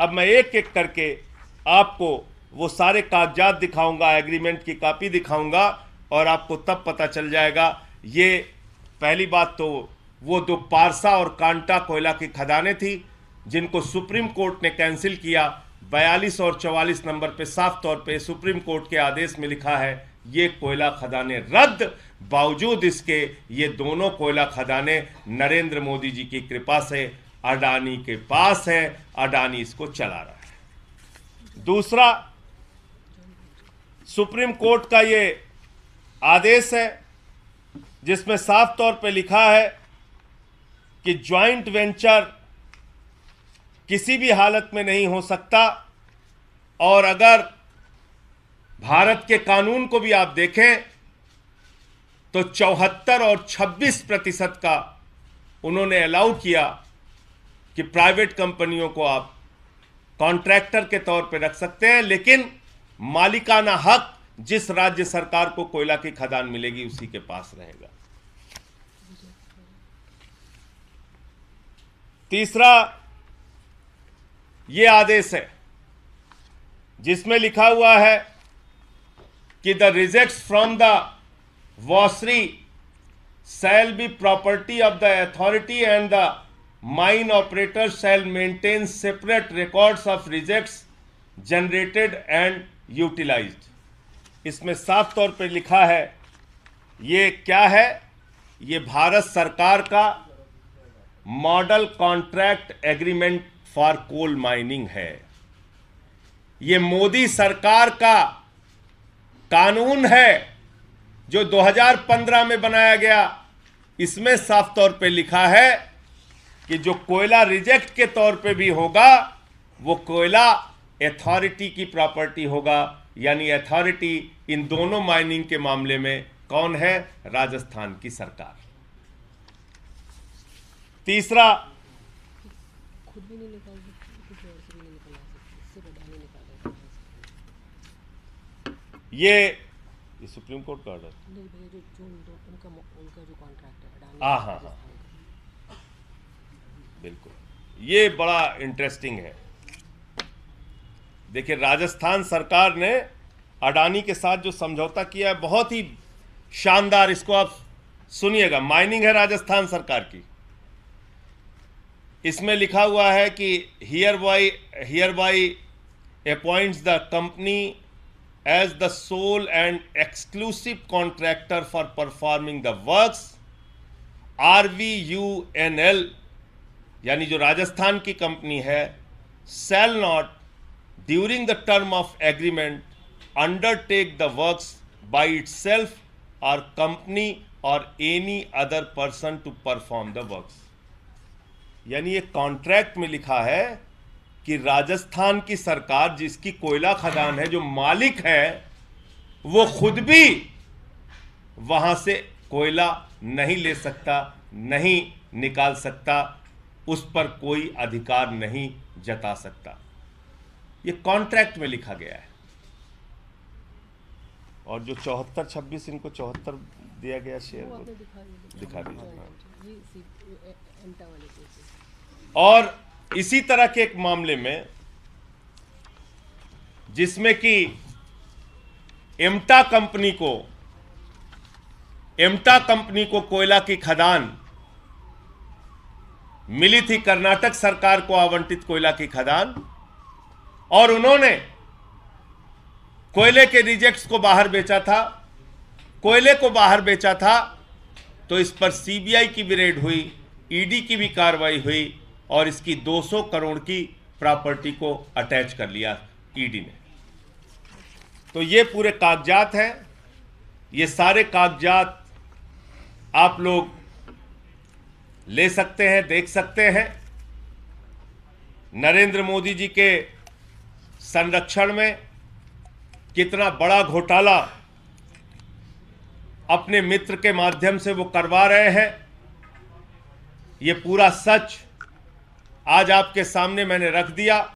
अब मैं एक एक करके आपको वो सारे कागजात दिखाऊंगा एग्रीमेंट की कापी दिखाऊंगा और आपको तब पता चल जाएगा ये पहली बात तो वो दो पारसा और कांटा कोयला की खदानें थी जिनको सुप्रीम कोर्ट ने कैंसिल किया 42 और 44 नंबर पे साफ तौर पे सुप्रीम कोर्ट के आदेश में लिखा है ये कोयला खदानें रद्द बावजूद इसके ये दोनों कोयला खदानें नरेंद्र मोदी जी की कृपा से अडानी के पास है अडानी इसको चला रहा है दूसरा सुप्रीम कोर्ट का ये आदेश है जिसमें साफ तौर पे लिखा है कि ज्वाइंट वेंचर किसी भी हालत में नहीं हो सकता और अगर भारत के कानून को भी आप देखें तो चौहत्तर और 26 प्रतिशत का उन्होंने अलाउ किया कि प्राइवेट कंपनियों को आप कॉन्ट्रैक्टर के तौर पर रख सकते हैं लेकिन मालिकाना हक जिस राज्य सरकार को कोयला की खदान मिलेगी उसी के पास रहेगा तीसरा ये आदेश है जिसमें लिखा हुआ है कि the reject from the washery shall be property of the authority and the mine operator shall maintain separate records of rejects generated and utilized इसमें साफ तौर पर लिखा है ये क्या है ये भारत सरकार का model contract agreement for coal mining है ये मोदी सरकार का कानून है जो 2015 में बनाया गया इसमें साफ तौर पे लिखा है कि जो कोयला रिजेक्ट के तौर पे भी होगा वो कोयला अथॉरिटी की प्रॉपर्टी होगा यानी अथॉरिटी इन दोनों माइनिंग के मामले में कौन है राजस्थान की सरकार तीसरा ये, ये सुप्रीम कोर्ट का ऑर्डर हाँ, हाँ हाँ हाँ बिल्कुल ये बड़ा इंटरेस्टिंग है देखिए राजस्थान सरकार ने अडानी के साथ जो समझौता किया है बहुत ही शानदार इसको आप सुनिएगा माइनिंग है राजस्थान सरकार की इसमें लिखा हुआ है कि hereby hereby appoints the company as the sole and exclusive contractor for performing the works R V U N L यानी जो राजस्थान की कंपनी है shall not during the term of agreement undertake the works itself और company or any other person to perform the works यानी ये contract में लिखा है कि राजस्थान की सरकार जिसकी कोयला खदान है जो मालिक है वो खुद भी वहां से कोयला नहीं ले सकता नहीं निकाल सकता उस पर कोई अधिकार नहीं जता सकता ये कॉन्ट्रैक्ट में लिखा गया है और जो चौहत्तर छब्बीस इनको चौहत्तर दिया गया शेयर को दिखा दीजिए हाँ, और इसी तरह के एक मामले में जिसमें कि एमटा कंपनी को एमटा कंपनी को कोयला की खदान मिली थी कर्नाटक सरकार को आवंटित कोयला की खदान और उन्होंने कोयले के रिजेक्ट्स को बाहर बेचा था कोयले को बाहर बेचा था तो इस पर सीबीआई की भी रेड हुई ईडी e की भी कार्रवाई हुई और इसकी 200 करोड़ की प्रॉपर्टी को अटैच कर लिया ईडी e ने तो ये पूरे कागजात हैं ये सारे कागजात आप लोग ले सकते हैं देख सकते हैं नरेंद्र मोदी जी के संरक्षण में कितना बड़ा घोटाला अपने मित्र के माध्यम से वो करवा रहे हैं ये पूरा सच आज आपके सामने मैंने रख दिया